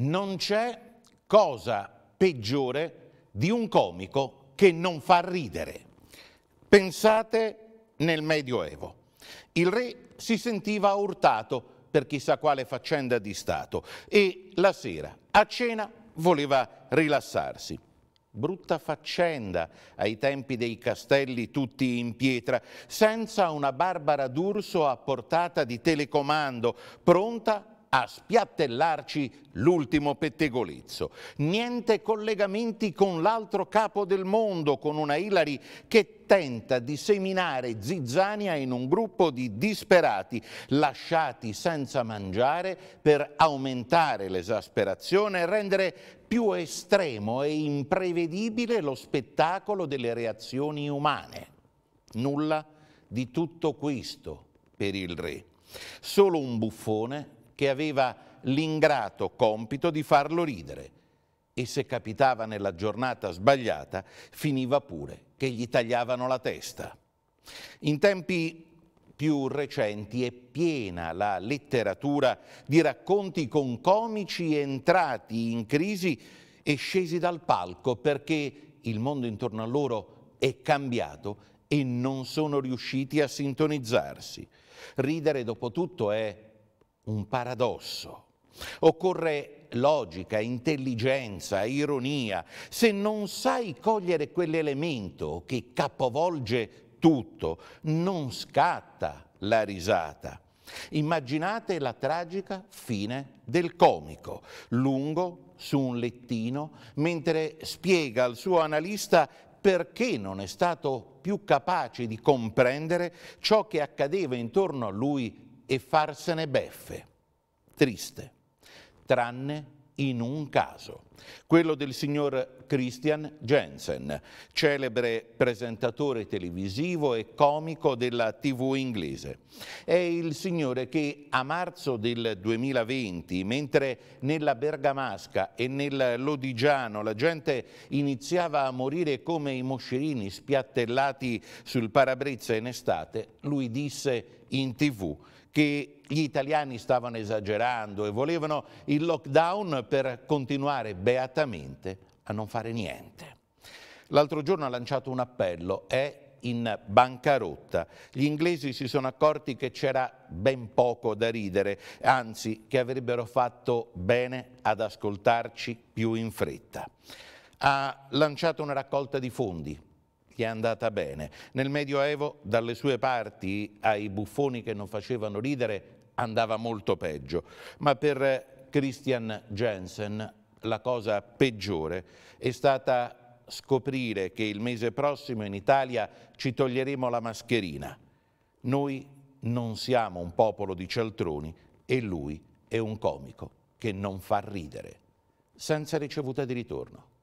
non c'è cosa peggiore di un comico che non fa ridere. Pensate nel Medioevo. Il re si sentiva urtato per chissà quale faccenda di Stato e la sera a cena voleva rilassarsi. Brutta faccenda ai tempi dei castelli tutti in pietra, senza una Barbara d'Urso a portata di telecomando, pronta a spiattellarci l'ultimo pettegolezzo. Niente collegamenti con l'altro capo del mondo, con una Hillary che tenta di seminare zizzania in un gruppo di disperati lasciati senza mangiare per aumentare l'esasperazione e rendere più estremo e imprevedibile lo spettacolo delle reazioni umane. Nulla di tutto questo per il re. Solo un buffone che aveva l'ingrato compito di farlo ridere. E se capitava nella giornata sbagliata, finiva pure che gli tagliavano la testa. In tempi più recenti è piena la letteratura di racconti con comici entrati in crisi e scesi dal palco perché il mondo intorno a loro è cambiato e non sono riusciti a sintonizzarsi. Ridere, dopo tutto, è un paradosso. Occorre logica, intelligenza, ironia. Se non sai cogliere quell'elemento che capovolge tutto, non scatta la risata. Immaginate la tragica fine del comico, lungo su un lettino, mentre spiega al suo analista perché non è stato più capace di comprendere ciò che accadeva intorno a lui e farsene beffe. Triste, tranne in un caso quello del signor Christian Jensen, celebre presentatore televisivo e comico della TV inglese. È il signore che a marzo del 2020, mentre nella Bergamasca e nel Lodigiano la gente iniziava a morire come i moscerini spiattellati sul parabrezza in estate, lui disse in tv che gli italiani stavano esagerando e volevano il lockdown per continuare bene beatamente a non fare niente. L'altro giorno ha lanciato un appello, è in bancarotta. Gli inglesi si sono accorti che c'era ben poco da ridere, anzi che avrebbero fatto bene ad ascoltarci più in fretta. Ha lanciato una raccolta di fondi, gli è andata bene. Nel Medioevo, dalle sue parti, ai buffoni che non facevano ridere, andava molto peggio, ma per Christian Jensen la cosa peggiore è stata scoprire che il mese prossimo in Italia ci toglieremo la mascherina. Noi non siamo un popolo di cialtroni e lui è un comico che non fa ridere, senza ricevuta di ritorno.